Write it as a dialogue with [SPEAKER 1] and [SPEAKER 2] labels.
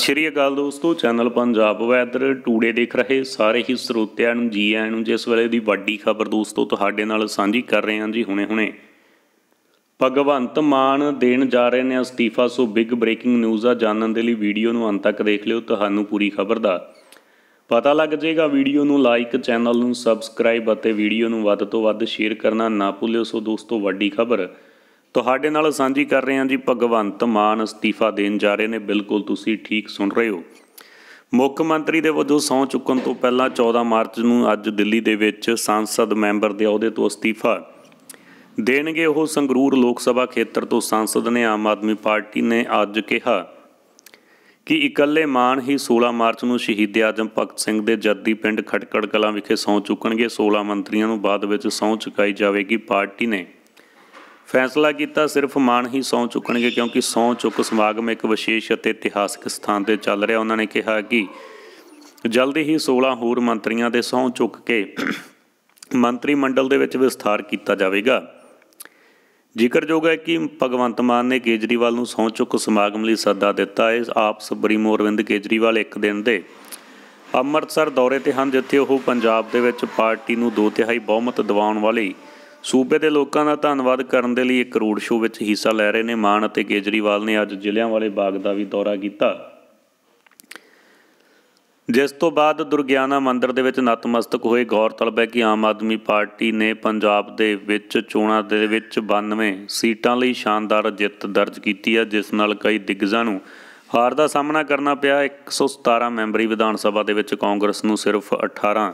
[SPEAKER 1] ਸ਼੍ਰੀ ਅਕਾਲ ਦੋਸਤੋ channel Punjab weather today ਦੇਖ ਰਹੇ ਸਾਰੇ ਹੀ ਸਰੋਤਿਆਂ ਨੂੰ ਜੀ ਆਇਆਂ ਨੂੰ ਜਿਸ ਵੇਲੇ ਦੀ ਵੱਡੀ ਖਬਰ ਦੋਸਤੋ ਤੁਹਾਡੇ ਨਾਲ ਸਾਂਝੀ ਕਰ ਰਹੇ ਹਾਂ ਜੀ ਹੁਣੇ-ਹੁਣੇ ਭਗਵੰਤ ਮਾਨ ਦੇਣ ਜਾ ਰਹੇ ਨੇ ਅਸਤੀਫਾ ਸੋ ਬਿਗ ਬ੍ਰੇਕਿੰਗ ਨਿਊਜ਼ ਆ ਜਾਣਨ ਦੇ ਲਈ ਵੀਡੀਓ ਨੂੰ ਅੰਤ ਤੱਕ ਦੇਖ ਲਿਓ ਤੁਹਾਨੂੰ ਪੂਰੀ ਖਬਰ ਦਾ ਪਤਾ ਲੱਗ ਜਾਏਗਾ ਵੀਡੀਓ ਨੂੰ ਲਾਈਕ ਚੈਨਲ ਨੂੰ ਸਬਸਕ੍ਰਾਈਬ ਅਤੇ ਵੀਡੀਓ ਨੂੰ ਵੱਧ ਤੋਂ ਵੱਧ ਸ਼ੇਅਰ ਕਰਨਾ ਨਾ ਭੁੱਲਿਓ ਸੋ ਦੋਸਤੋ ਵੱਡੀ ਖਬਰ ਤੁਹਾਡੇ ਨਾਲ ਸਾਂਝੀ ਕਰ ਰਹੇ ਹਾਂ ਜੀ ਭਗਵੰਤ ਮਾਨ ਅਸਤੀਫਾ ਦੇਣ ਜਾ ਰਹੇ ਨੇ ਬਿਲਕੁਲ ਤੁਸੀਂ ਠੀਕ ਸੁਣ ਰਹੇ ਹੋ ਮੁੱਖ ਮੰਤਰੀ ਦੇ ਵਜੋਂ ਸੌਂ ਚੁੱਕਣ ਤੋਂ ਪਹਿਲਾਂ 14 ਮਾਰਚ ਨੂੰ ਅੱਜ ਦਿੱਲੀ ਦੇ ਵਿੱਚ ਸੰਸਦ ਮੈਂਬਰ ਦੇ ਅਹੁਦੇ ਤੋਂ ਅਸਤੀਫਾ ਦੇਣਗੇ ਉਹ ਸੰਗਰੂਰ ਲੋਕ ਸਭਾ ਖੇਤਰ ਤੋਂ ਸੰਸਦ ਨੇ ਆਮ ਆਦਮੀ ਪਾਰਟੀ ਨੇ ਅੱਜ ਕਿਹਾ ਕਿ ਇਕੱਲੇ ਮਾਨ ਹੀ 16 ਮਾਰਚ ਨੂੰ ਸ਼ਹੀਦ ਆਜਮ ਭਗਤ ਸਿੰਘ ਦੇ ਜੱਦੀ ਪਿੰਡ ਖਟਕੜ ਕਲਾਂ ਵਿਖੇ ਸੌਂ ਚੁੱਕਣਗੇ 16 ਮੰਤਰੀਆਂ ਨੂੰ ਬਾਅਦ ਵਿੱਚ ਸੌਂ ਚੁਕਾਈ ਜਾਵੇਗੀ ਪਾਰਟੀ ਨੇ ਫੈਸਲਾ ਕੀਤਾ ਸਿਰਫ ਮਾਨ ਹੀ ਸੌ ਚੁੱਕਣਗੇ ਕਿਉਂਕਿ ਸੌ ਚੁੱਕ ਸਮਾਗਮ ਇੱਕ ਵਿਸ਼ੇਸ਼ ਅਤੇ ਇਤਿਹਾਸਿਕ ਸਥਾਨ ਤੇ ਚੱਲ ਰਿਹਾ ਉਹਨਾਂ ਨੇ ਕਿਹਾ ਕਿ ਜਲਦੀ ਹੀ 16 ਹੋਰ ਮੰਤਰੀਆਂ ਦੇ ਸੌ ਚੁੱਕ ਕੇ ਮੰਤਰੀ ਮੰਡਲ ਦੇ ਵਿੱਚ ਵਿਸਥਾਰ ਕੀਤਾ ਜਾਵੇਗਾ ਜ਼ਿਕਰਯੋਗ ਹੈ ਕਿ ਭਗਵੰਤ ਮਾਨ ਨੇ ਕੇਜਰੀਵਾਲ ਨੂੰ ਸੌ ਚੁੱਕ ਸਮਾਗਮ ਲਈ ਸੱਦਾ ਦਿੱਤਾ ਹੈ ਆਪ ਸਬਰੀ ਮੋਰਵਿੰਦ ਕੇਜਰੀਵਾਲ ਇੱਕ ਦਿਨ ਦੇ ਅੰਮ੍ਰਿਤਸਰ ਦੌਰੇ ਤੇ ਹਨ ਜਿੱਥੇ ਉਹ ਪੰਜਾਬ ਦੇ ਵਿੱਚ ਪਾਰਟੀ ਨੂੰ ਦੋ ਤਿਹਾਈ ਬਹੁਮਤ ਦਿਵਾਉਣ ਵਾਲੀ ਸੂਬੇ ਦੇ ਲੋਕਾਂ ਦਾ ਧੰਨਵਾਦ ਕਰਨ ਦੇ ਲਈ ਇੱਕ ਰੋਡ ਸ਼ੋਅ ਵਿੱਚ ਹਿੱਸਾ ਲੈ ਰਹੇ ਨੇ ਮਾਨ ਅਤੇ ਕੇਜਰੀਵਾਲ ਨੇ ਅੱਜ ਜ਼ਿਲ੍ਹਿਆਂ ਵਾਲੇ ਬਾਗ ਦਾ ਵੀ ਦੌਰਾ ਕੀਤਾ ਜਿਸ ਤੋਂ ਬਾਅਦ ਦੁਰਗਿਆਨਾ ਮੰਦਿਰ ਦੇ ਵਿੱਚ ਨਤਮਸਤਕ ਹੋਏ ਗੌਰਤਲਬ ਹੈ ਕਿ ਆਮ ਆਦਮੀ ਪਾਰਟੀ ਨੇ ਪੰਜਾਬ ਦੇ ਵਿੱਚ ਚੋਣਾਂ ਦੇ ਵਿੱਚ 92 ਸੀਟਾਂ ਲਈ ਸ਼ਾਨਦਾਰ ਜਿੱਤ ਦਰਜ ਕੀਤੀ ਹੈ ਜਿਸ ਨਾਲ ਕਈ ਦਿੱਗਜਾਂ ਨੂੰ ਹਾਰ ਦਾ ਸਾਹਮਣਾ ਕਰਨਾ ਪਿਆ 117 ਮੈਂਬਰੀ ਵਿਧਾਨ ਸਭਾ ਦੇ ਵਿੱਚ ਕਾਂਗਰਸ ਨੂੰ ਸਿਰਫ 18